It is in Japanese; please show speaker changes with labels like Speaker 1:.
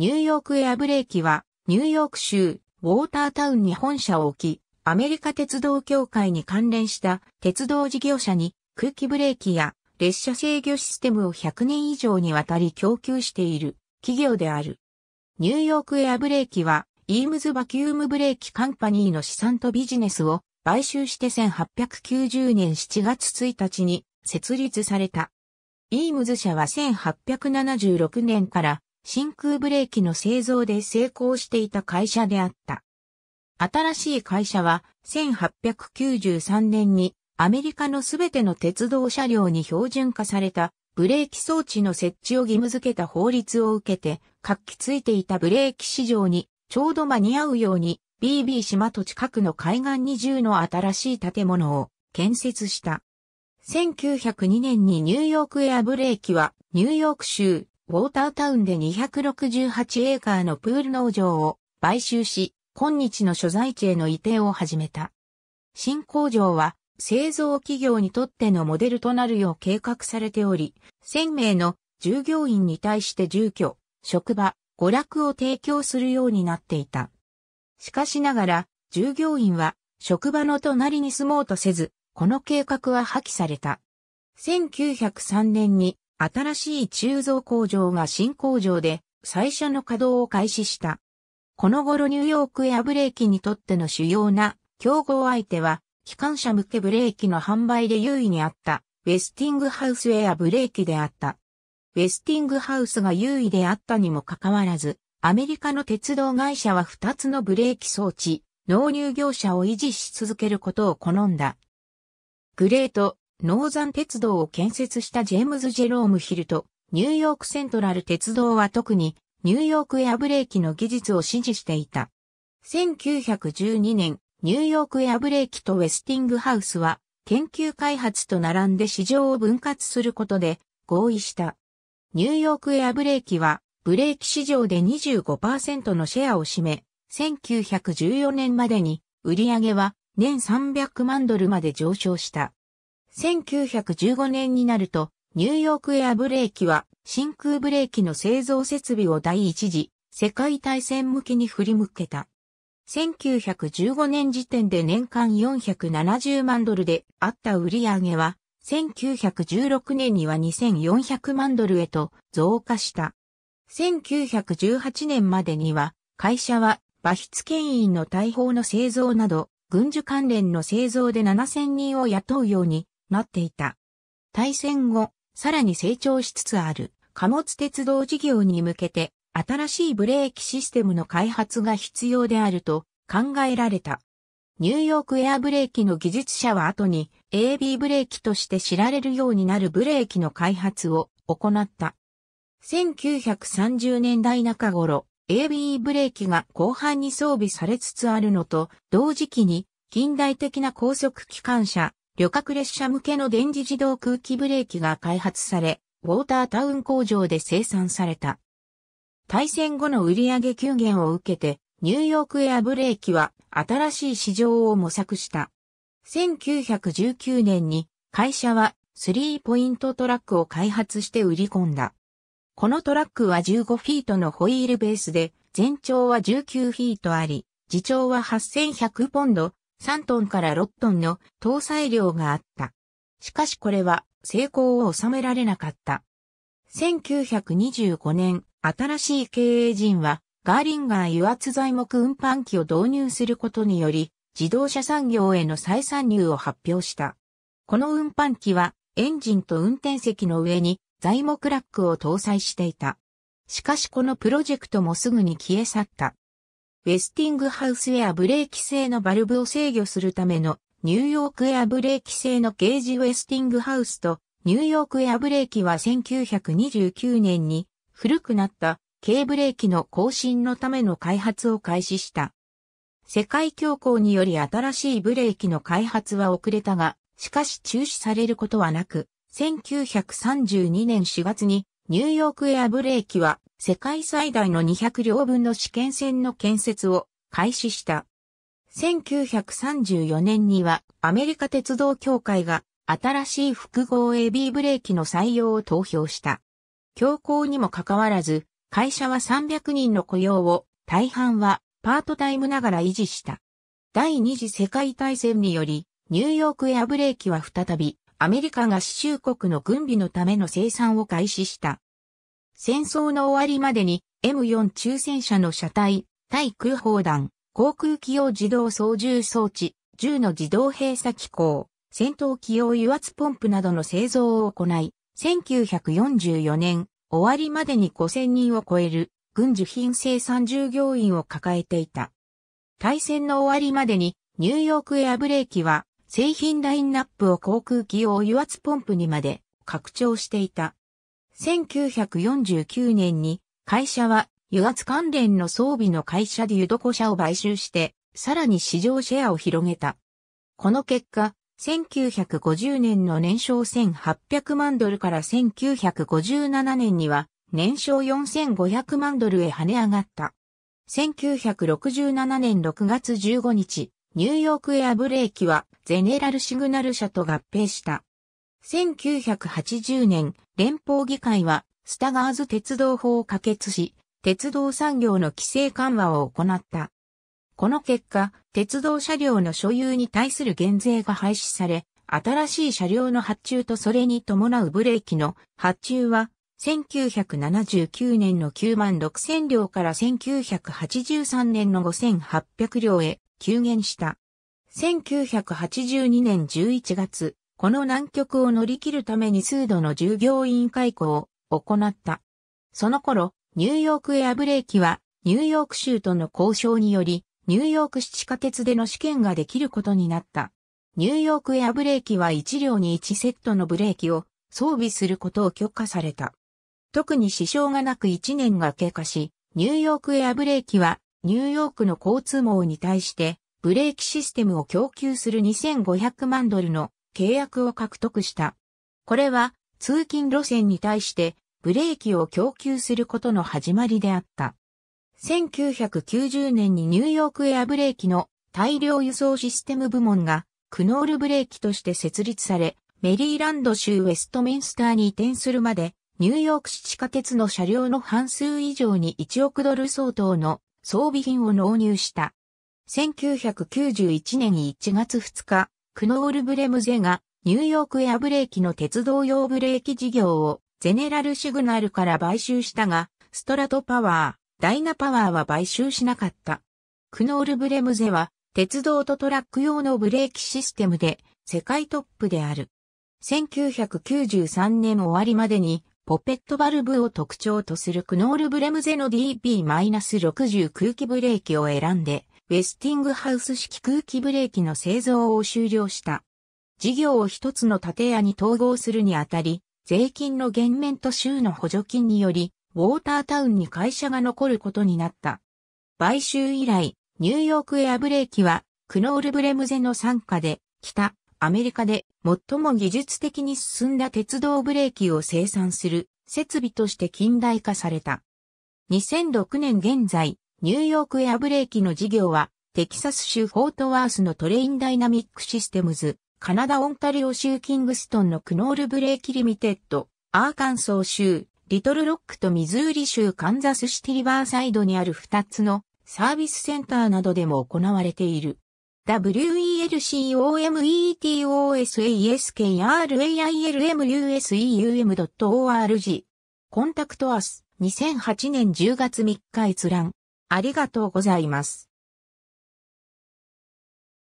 Speaker 1: ニューヨークエアブレーキは、ニューヨーク州、ウォータータウンに本社を置き、アメリカ鉄道協会に関連した鉄道事業者に空気ブレーキや列車制御システムを100年以上にわたり供給している企業である。ニューヨークエアブレーキは、イームズバキュームブレーキカンパニーの資産とビジネスを買収して1890年7月1日に設立された。イームズ社は1876年から真空ブレーキの製造で成功していた会社であった。新しい会社は1893年にアメリカのすべての鉄道車両に標準化されたブレーキ装置の設置を義務付けた法律を受けて、活気ついていたブレーキ市場にちょうど間に合うように BB 島と近くの海岸に10の新しい建物を建設した。1902年にニューヨークエアブレーキはニューヨーク州ウォータータウンで268エーカーのプール農場を買収し、今日の所在地への移転を始めた。新工場は製造企業にとってのモデルとなるよう計画されており、1000名の従業員に対して住居、職場、娯楽を提供するようになっていた。しかしながら、従業員は職場の隣に住もうとせず、この計画は破棄された。1903年に新しい鋳造工場が新工場で最初の稼働を開始した。この頃ニューヨークエアブレーキにとっての主要な競合相手は、機関車向けブレーキの販売で優位にあった、ウェスティングハウスエアブレーキであった。ウェスティングハウスが優位であったにもかかわらず、アメリカの鉄道会社は2つのブレーキ装置、納入業者を維持し続けることを好んだ。グレート、ノーザン鉄道を建設したジェームズ・ジェローム・ヒルと、ニューヨークセントラル鉄道は特に、ニューヨークエアブレーキの技術を支持していた。1912年、ニューヨークエアブレーキとウェスティングハウスは、研究開発と並んで市場を分割することで合意した。ニューヨークエアブレーキは、ブレーキ市場で25%のシェアを占め、1914年までに売上は年300万ドルまで上昇した。1915年になると、ニューヨークエアブレーキは、真空ブレーキの製造設備を第一次、世界大戦向きに振り向けた。1915年時点で年間470万ドルであった売り上げは、1916年には2400万ドルへと増加した。1918年までには、会社は、馬筆牽引の大砲の製造など、軍需関連の製造で7000人を雇うようになっていた。大戦後、さらに成長しつつある貨物鉄道事業に向けて新しいブレーキシステムの開発が必要であると考えられた。ニューヨークエアブレーキの技術者は後に AB ブレーキとして知られるようになるブレーキの開発を行った。1930年代中頃、AB ブレーキが後半に装備されつつあるのと同時期に近代的な高速機関車旅客列車向けの電磁自動空気ブレーキが開発され、ウォータータウン工場で生産された。対戦後の売上急減を受けて、ニューヨークエアブレーキは新しい市場を模索した。1919年に会社はスリーポイントトラックを開発して売り込んだ。このトラックは15フィートのホイールベースで、全長は19フィートあり、自長は8100ポンド、3トンから6トンの搭載量があった。しかしこれは成功を収められなかった。1925年、新しい経営陣は、ガーリンガー油圧材木運搬機を導入することにより、自動車産業への再参入を発表した。この運搬機は、エンジンと運転席の上に材木ラックを搭載していた。しかしこのプロジェクトもすぐに消え去った。ウェスティングハウスエアブレーキ製のバルブを制御するためのニューヨークエアブレーキ製のゲージウェスティングハウスとニューヨークエアブレーキは1929年に古くなった軽ブレーキの更新のための開発を開始した。世界恐慌により新しいブレーキの開発は遅れたが、しかし中止されることはなく、1932年4月にニューヨークエアブレーキは世界最大の200両分の試験船の建設を開始した。1934年にはアメリカ鉄道協会が新しい複合 AB ブレーキの採用を投票した。強行にもかかわらず、会社は300人の雇用を大半はパートタイムながら維持した。第二次世界大戦により、ニューヨークエアブレーキは再びアメリカが死臭国の軍備のための生産を開始した。戦争の終わりまでに M4 中戦車の車体、対空砲弾、航空機用自動操縦装置、銃の自動閉鎖機構、戦闘機用油圧ポンプなどの製造を行い、1944年終わりまでに5000人を超える軍需品生産従業員を抱えていた。大戦の終わりまでにニューヨークエアブレーキは製品ラインナップを航空機用油圧ポンプにまで拡張していた。1949年に会社は油圧関連の装備の会社で湯床社を買収して、さらに市場シェアを広げた。この結果、1950年の年商1800万ドルから1957年には年商4500万ドルへ跳ね上がった。1967年6月15日、ニューヨークエアブレーキはゼネラルシグナル社と合併した。1980年、連邦議会はスタガーズ鉄道法を可決し、鉄道産業の規制緩和を行った。この結果、鉄道車両の所有に対する減税が廃止され、新しい車両の発注とそれに伴うブレーキの発注は1979年の9万6000両から1983年の5800両へ急減した。1982年11月、この難局を乗り切るために数度の従業員解雇を行った。その頃、ニューヨークエアブレーキは、ニューヨーク州との交渉により、ニューヨーク市地下鉄での試験ができることになった。ニューヨークエアブレーキは1両に1セットのブレーキを装備することを許可された。特に支障がなく1年が経過し、ニューヨークエアブレーキは、ニューヨークの交通網に対して、ブレーキシステムを供給する2500万ドルの契約を獲得した。これは、通勤路線に対して、ブレーキを供給することの始まりであった。1990年にニューヨークエアブレーキの大量輸送システム部門がクノールブレーキとして設立され、メリーランド州ウェストミンスターに移転するまでニューヨーク市地下鉄の車両の半数以上に1億ドル相当の装備品を納入した。1991年1月2日、クノール・ブレムゼがニューヨークエアブレーキの鉄道用ブレーキ事業をゼネラルシグナルから買収したが、ストラトパワー、ダイナパワーは買収しなかった。クノール・ブレムゼは鉄道とトラック用のブレーキシステムで世界トップである。1993年終わりまでにポペットバルブを特徴とするクノールブレムゼの DP-60 空気ブレーキを選んで、ウェスティングハウス式空気ブレーキの製造を終了した。事業を一つの建屋に統合するにあたり、税金の減免と州の補助金により、ウォータータウンに会社が残ることになった。買収以来、ニューヨークエアブレーキは、クノールブレムゼの参加で、北、アメリカで最も技術的に進んだ鉄道ブレーキを生産する設備として近代化された。2006年現在、ニューヨークエアブレーキの事業は、テキサス州フォートワースのトレインダイナミックシステムズ、カナダオンタリオ州キングストンのクノールブレーキリミテッド、アーカンソー州、リトルロックとミズーリ州カンザスシティリバーサイドにある2つのサービスセンターなどでも行われている。WE blcometosas 兼 railmuseum.org。コンタクトアス2008年10月3日閲覧。ありがとうございます。